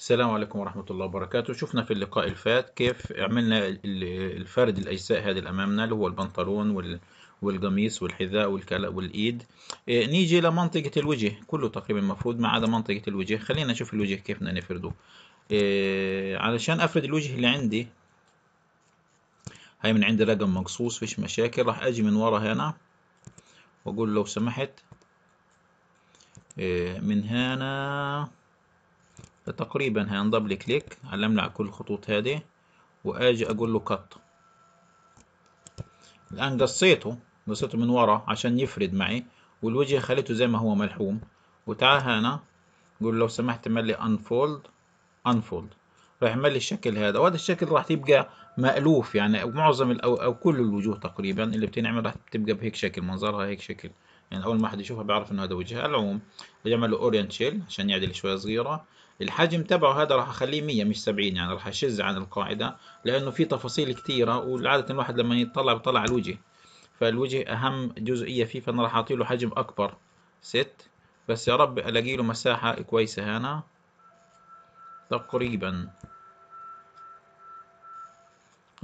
السلام عليكم ورحمة الله وبركاته شفنا في اللقاء الفات كيف عملنا الفرد الأجزاء هذا اللي أمامنا اللي هو البنطلون والقميص والحذاء والإيد إيه، نيجي لمنطقة الوجه كله تقريبا مفرود ما عدا منطقة الوجه خلينا نشوف الوجه كيف بدنا نفرده إيه، علشان أفرد الوجه اللي عندي هاي من عندي رقم مقصوص فيش مشاكل راح أجي من ورا هنا وأقول لو سمحت إيه، من هنا فتقريبا هان دبل كليك علمني على كل الخطوط هذه واجي اقول له كت الان قصيته قصيته من ورا عشان يفرد معي والوجه خليته زي ما هو ملحوم وتعال هنا قول لو سمحت ملي انفولد انفولد راح يعمل لي الشكل هذا وهذا الشكل راح تبقى مألوف يعني أو معظم أو كل الوجوه تقريبا اللي بتنعمل راح تبقى بهيك شكل منظرها هيك شكل يعني أول ما حد يشوفها بيعرف إنه هذا وجه العموم بيعمل له أورينت شيل عشان يعدل شوية صغيرة الحجم تبعه هذا راح اخليه 100 مش 70 يعني راح اشز عن القاعده لانه في تفاصيل كثيره وعاده الواحد لما يطلع بيطلع على الوجه فالوجه اهم جزئيه فيه فانا راح اعطي له حجم اكبر ست بس يا رب الاقي له مساحه كويسه هنا تقريبا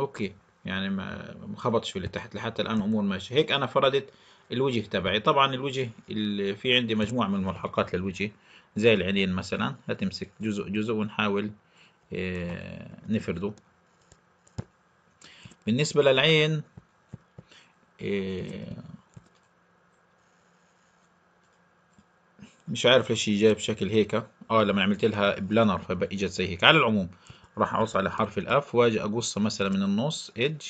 اوكي يعني ما خبطش في اللي تحت لحتى الان امور ماشيه هيك انا فردت الوجه تبعي طبعا الوجه اللي في عندي مجموعه من الملحقات للوجه زي العينين مثلا هتمسك جزء جزء ونحاول آه، نفرده بالنسبة للعين آه، مش عارف ليش جاي بشكل هيك اه لما عملت لها بلانر اجت زي هيك على العموم راح اقص على حرف الاف واجي اقصه مثلا من النص ايدج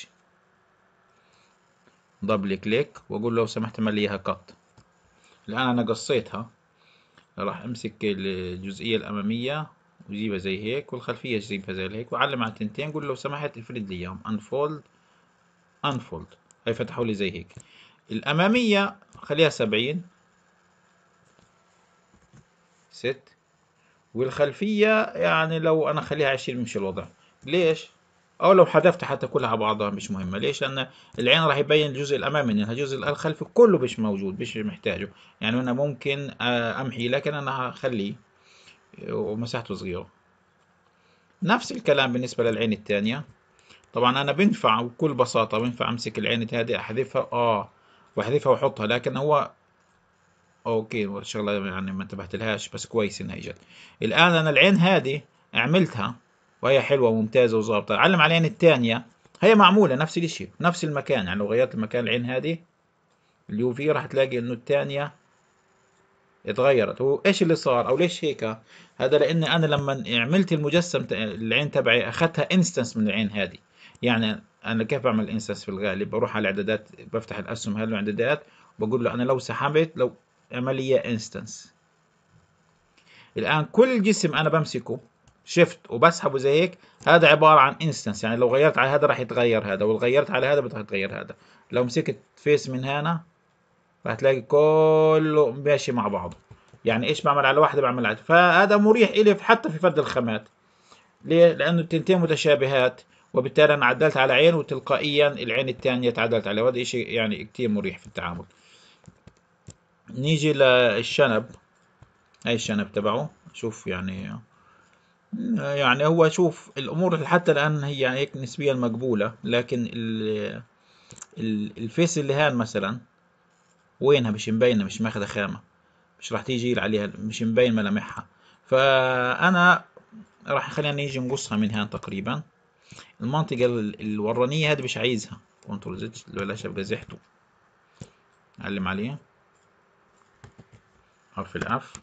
دبل كليك واقول لو سمحت مليها كت الان انا قصيتها راح امسك الجزئية الامامية وجيبها زي هيك والخلفية جيبها زي هيك وعلم على التنتين قول له لو سمحت افرد لي اياهم انفولد انفولد هاي فتحوا لي زي هيك الامامية خليها سبعين ست والخلفية يعني لو انا خليها عشرين مش الوضع ليش او لو حذفت حتى كلها بعضها مش مهمة ليش لان العين راح يبين الجزء الامامي منها الجزء الخلفي كله مش موجود مش محتاجه يعني انا ممكن آه، امحي لكن انا هخليه آه، ومساحته صغيرة نفس الكلام بالنسبة للعين الثانية طبعا انا بنفع بكل بساطة بنفع امسك العين هذه احذفها اه واحذفها واحطها لكن هو اوكي شغلة يعني ما انتبهت لهاش بس كويس انها اجت الان انا العين هذه عملتها وهي حلوة وممتازة وظابطة علم على العين الثانية هي معمولة نفس الشيء نفس المكان يعني لو غيرت المكان العين هذه اليو في راح تلاقي انه الثانية اتغيرت هو ايش اللي صار او ليش هيك هذا لاني انا لما عملت المجسم العين تبعي اخذتها انستنس من العين هذه يعني انا كيف بعمل انستنس في الغالب بروح على الاعدادات بفتح الاسهم هذه الاعدادات بقول له انا لو سحبت لو عملية انستنس الان كل جسم انا بمسكه شيفت وبسحبه زي هيك هذا عباره عن انستنس يعني لو غيرت على هذا راح يتغير هذا ولو غيرت على هذا راح يتغير هذا لو مسكت فيس من هنا راح تلاقي كله ماشي مع بعضه يعني ايش بعمل على واحده بعمل على فهذا مريح الي حتى في فرد الخامات ليه لانه التنتين متشابهات وبالتالي انا عدلت على عين وتلقائيا العين الثانيه تعدلت عليها وهذا شيء يعني كتير مريح في التعامل نيجي للشنب هاي الشنب تبعه شوف يعني يعني هو شوف الامور حتى الان هي هيك نسبيا مقبوله لكن ال الفيس اللي هان مثلا وينها مش مبينه مش ماخذه خامه مش راح تيجي عليها مش مبين ملامحها فانا راح خلينا نيجي نقصها من هان تقريبا المنطقه الورانيه هذه مش عايزها كنترول زد بلاش ابقى زحته علم عليه حرف الاف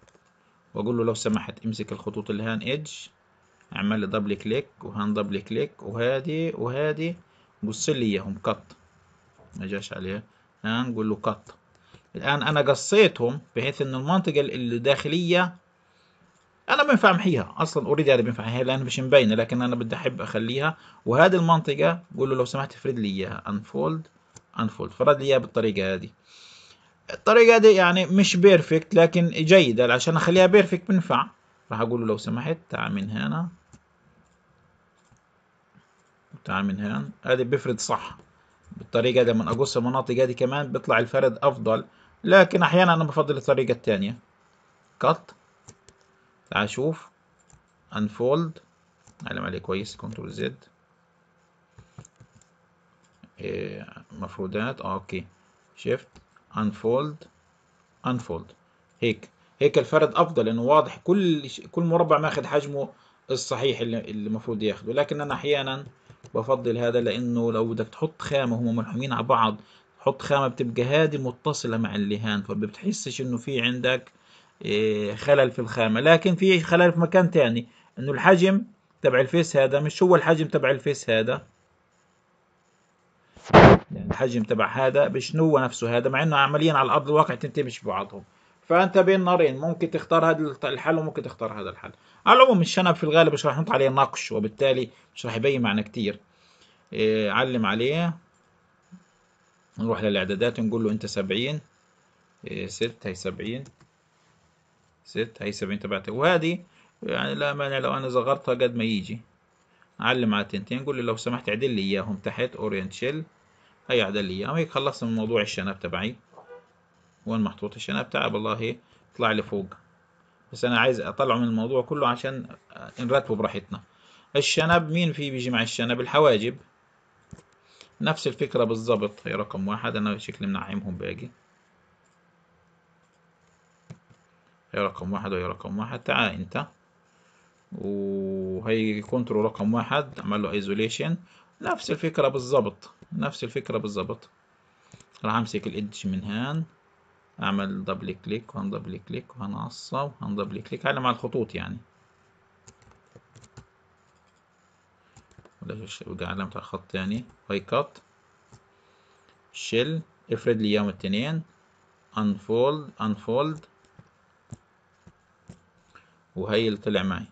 واقول له لو سمحت امسك الخطوط اللي هان ايدج اعمل لي دبل كليك وهان دبل كليك وهادي وهادي بص لي اياهم قط ما جاش عليها الان قول له قط الان انا قصيتهم بحيث ان المنطقه الداخليه انا بنفع محيها اصلا اوريدي هذا بنفع محيها لان مش مبينه لكن انا بدي احب اخليها وهذه المنطقه قول له لو سمحت افرد لي اياها انفولد انفولد فرد لي اياها بالطريقه هذه الطريقة دي يعني مش بيرفكت لكن جيدة عشان أخليها بيرفكت بنفع راح أقول له لو سمحت تعال من هنا تعال من هنا هذه بيفرد صح بالطريقة دي من أقص المناطق هذه كمان بيطلع الفرد أفضل لكن أحيانا أنا بفضل الطريقة التانية كت تعال شوف انفولد علم عليه كويس كنترول زد مفرودات اوكي شيفت unfold unfold هيك هيك الفرد افضل لانه واضح كل ش... كل مربع ماخذ حجمه الصحيح اللي المفروض ياخده لكن انا احيانا بفضل هذا لانه لو بدك تحط خامه هم ملحومين على بعض تحط خامه بتبقى هذه متصله مع اللهان فبتحسش انه في عندك آه، خلل في الخامه لكن في خلل في مكان تاني انه الحجم تبع الفيس هذا مش هو الحجم تبع الفيس هذا الحجم تبع هذا بشنو نفسه هذا مع انه عمليا على ارض الواقع تنتين مش ببعضهم فانت بين نارين ممكن تختار هذا الحل وممكن تختار هذا الحل على العموم الشنب في الغالب مش راح نحط عليه نقش وبالتالي مش راح يبين معنا كتير إيه علم عليه نروح للاعدادات نقول له انت سبعين إيه ست هي سبعين ست هي سبعين تبعتك وهذه يعني لا مانع لو انا صغرتها قد ما يجي علم على التنتين قول له لو سمحت اعدل لي اياهم تحت اورينت شيل هيا عدل لي اياه هيك خلصنا من موضوع الشنب تبعي وين محطوط الشنب تعال والله إيه، طلع لي فوق بس انا عايز اطلعه من الموضوع كله عشان آه، نرتبه براحتنا الشنب مين في بيجي مع الشنب الحواجب نفس الفكرة بالظبط هي رقم واحد أنا شكلي منعمهم باجي هي رقم واحد وهي رقم واحد تعال أنت وهي كنترول رقم واحد أعمل له ايزوليشن نفس الفكرة بالظبط نفس الفكرة بالظبط راح امسك الإدج من هان اعمل دبل كليك وهن دبل كليك وهنعصب وهن دبل كليك على مع الخطوط يعني بلاش علامة على الخط تاني هاي كات شيل افرد لي اياهم التنين انفولد انفولد وهي اللي طلع معي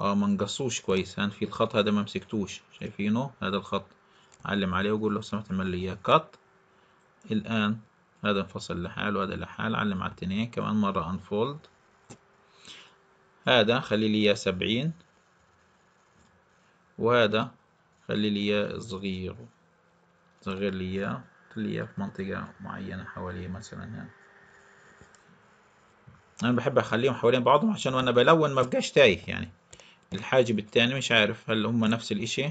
اه منقصوش كويس هان في الخط هذا ما مسكتوش شايفينه هذا الخط علم عليه وقول له سمعت المالية كات الآن هذا انفصل لحاله وهذا لحال علم على التنين كمان مرة انفولد هذا خلي لي إياه سبعين وهذا خلي لي إياه صغير صغير لي إياه خلي إياه في منطقة معينة حواليه مثلا هنا أنا بحب أخليهم حوالين بعضهم عشان وأنا بلون ما بقاش تايه يعني الحاجب التاني مش عارف هل هما نفس الإشي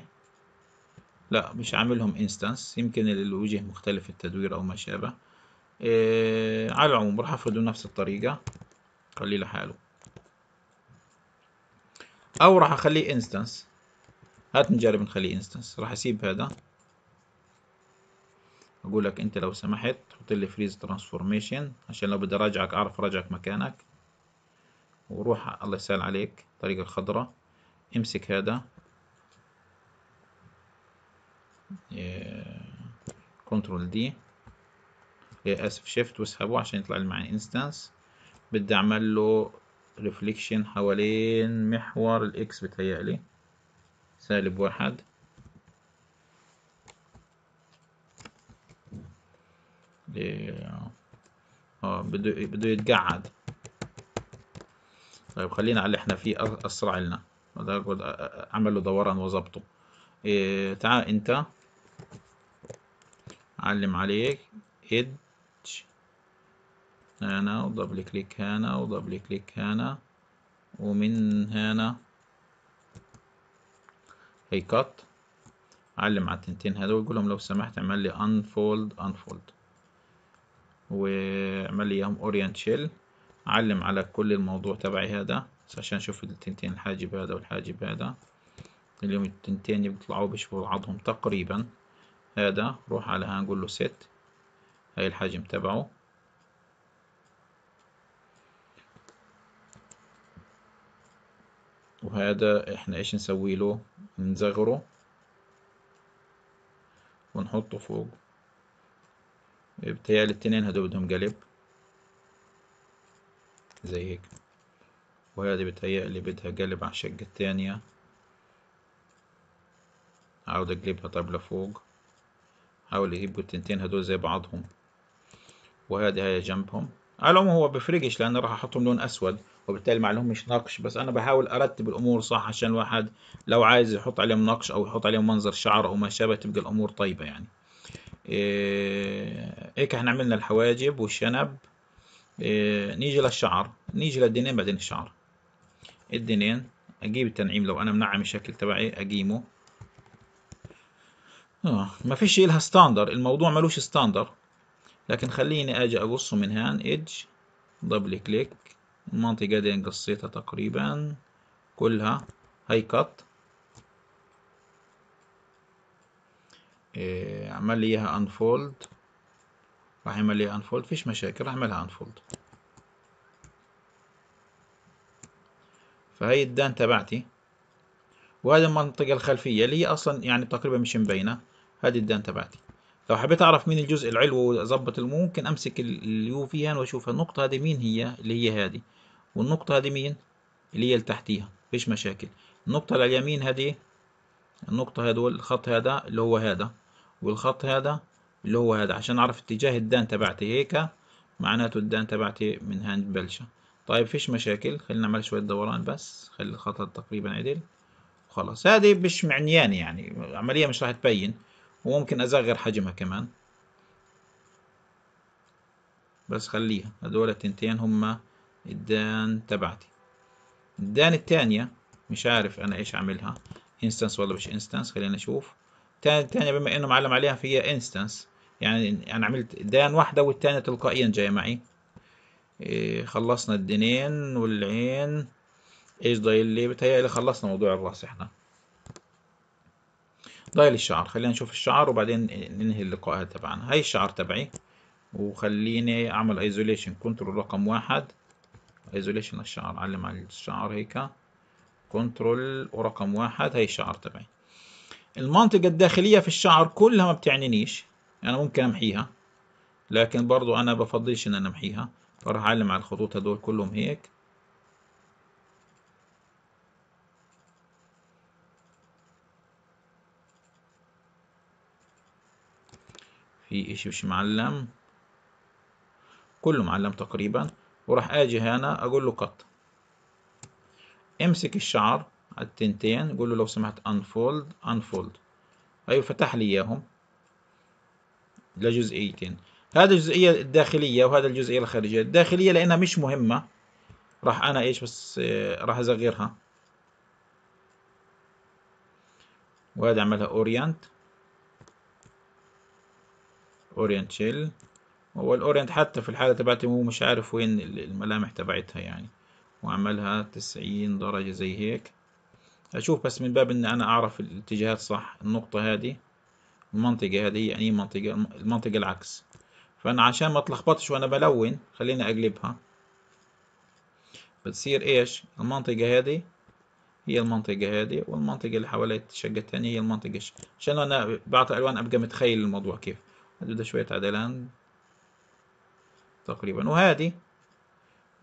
لا مش عاملهم انستانس يمكن الوجه مختلف التدوير او ما شابه إيه على العموم راح افرده نفس الطريقة خليه لحاله او راح اخليه انستانس هات نجرب نخليه انستانس راح اسيب هذا اقول لك انت لو سمحت حط لي فريز ترانسفورميشن عشان لو بدي اراجعك اعرف اراجعك مكانك وروح الله يسهل عليك الطريقة الخضراء امسك هذا كنترول دي اسف شيفت واسحبه عشان يطلع لي معايا انستانس بدي اعمل له ريفليكشن حوالين محور الاكس بتهيألي سالب واحد اه بده بده يتقعد طيب خلينا على اللي احنا فيه اسرع لنا اعمل له دوران وظبطه إيه تعال انت اعلم عليك ادج هنا ودبل كليك هنا ودبل كليك هنا ومن هنا هيكت علم على التنتين هدول قول لهم لو سمحت اعمل لي انفولد انفولد واعمل لي اياهم اورينت شيل علم على كل الموضوع تبعي هذا بس عشان اشوف التنتين الحاجب هذا والحاجب هذا اليوم التنتين بيطلعوا بيشبهوا بعضهم تقريبا هذا روح على هنقول له set هاي الحجم تبعه وهذا احنا ايش نسوي له نزغره ونحطه فوق بتهيألي الاثنين هدول بدهم قلب زي هيك وهذه بتهيألي بدها قلب على الشقة التانية عاود اقلبها طب لفوق حاول يجيبوا التنتين هدول زي بعضهم وهذه هي جنبهم على العموم هو بفرقش لان راح احطهم لون اسود وبالتالي ما مش نقش بس انا بحاول ارتب الامور صح عشان الواحد لو عايز يحط عليهم نقش او يحط عليهم منظر شعر او ما شابه تبقى الامور طيبه يعني إيه هيك احنا عملنا الحواجب والشنب إيه نيجي للشعر نيجي للدينين بعدين الشعر الدينين اجيب التنعيم لو انا منعم الشكل تبعي اقيمه آه ما فيش إلها ستاندر الموضوع ملوش ستاندر لكن خليني أجي أقصه من هان إيدج دبل كليك المنطقة دي قصيتها تقريبا كلها هاي كات إيه اعمل لي إياها أنفولد راح يعمل لي أنفولد فيش مشاكل راح أعملها أنفولد فهي الدان تبعتي وهذه المنطقة الخلفية اللي هي أصلا يعني تقريبا مش مبينة هذه الدان تبعتي لو حبيت أعرف مين الجزء العلوي وأظبط ممكن أمسك اليو فيها وأشوف النقطة هذه مين هي اللي هي هذه والنقطة هذه مين اللي هي اللي تحتيها مفيش مشاكل النقطة على اليمين هذه النقطة هذول الخط هذا اللي هو هذا والخط هذا اللي هو هذا عشان أعرف اتجاه الدان تبعتي هيك معناته الدان تبعتي من هاند بلشة طيب فيش مشاكل خلينا نعمل شوية دوران بس خلي الخطأ تقريبا عدل خلاص هذه مش معنيان يعني عملية مش راح تبين وممكن أزغر حجمها كمان بس خليها هذول التنتين هما الدان تبعتي الدان التانية مش عارف أنا إيش أعملها انستنس ولا مش انستنس خلينا نشوف التانية بما إنه معلم عليها فيها انستنس يعني أنا عملت دان واحدة والتانية تلقائيا جاية معي إيه خلصنا الدنين والعين ايش ضايل لي بتهيألي خلصنا موضوع الراس احنا ضايل الشعر خلينا نشوف الشعر وبعدين ننهي اللقاء تبعنا هاي الشعر تبعي وخليني اعمل ايزوليشن كنترول رقم واحد ايزوليشن الشعر علم على الشعر هيك كنترول ورقم واحد هاي الشعر تبعي المنطقة الداخلية في الشعر كلها ما بتعنينيش انا ممكن امحيها لكن برضو انا بفضلش ان انا امحيها فراح اعلم على الخطوط هدول كلهم هيك في إشي مش معلم كله معلم تقريبا وراح أجي هنا أقول له قط امسك الشعر التنتين قول له لو سمحت انفولد انفولد ايوه فتح لي اياهم لجزئيتين هذا الجزئية الداخلية وهذا الجزئية الخارجية الداخلية لأنها مش مهمة راح أنا إيش بس آه، راح ازغرها وهذا أعملها أورينت اورينت شيل هو الاورينت حتى في الحالة تبعتي هو مش عارف وين الملامح تبعتها يعني وعملها تسعين درجة زي هيك أشوف بس من باب إن أنا أعرف الاتجاهات صح النقطة هذه المنطقة هذه يعني منطقة المنطقة العكس فأنا عشان ما أتلخبطش وأنا بلون خليني أقلبها بتصير إيش المنطقة هذه هي المنطقة هذه والمنطقة اللي حواليها الشقة الثانية هي المنطقة عشان أنا بعطي ألوان أبقى متخيل الموضوع كيف ده شوية عدلان تقريبا وهذه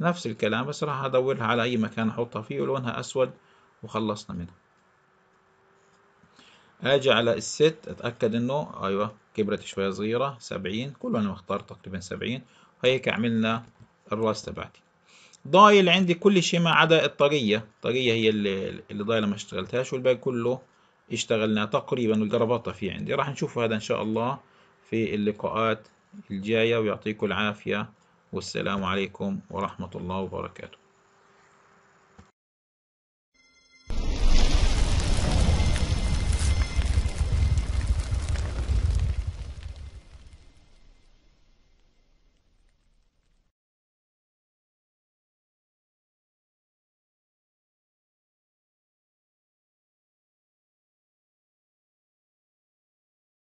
نفس الكلام بس راح أدورها على أي مكان أحطها فيه ولونها أسود وخلصنا منها أجي على الست أتأكد إنه أيوة كبرت شوية صغيرة سبعين كله أنا مختار تقريبا سبعين هيك عملنا الراس تبعتي ضايل عندي كل شيء ما عدا الطرية الطرية هي اللي, اللي ضايلة ما اشتغلتهاش والباقي كله اشتغلناه تقريبا والجرباطة في عندي راح نشوفه هذا إن شاء الله في اللقاءات الجاية ويعطيكم العافية والسلام عليكم ورحمة الله وبركاته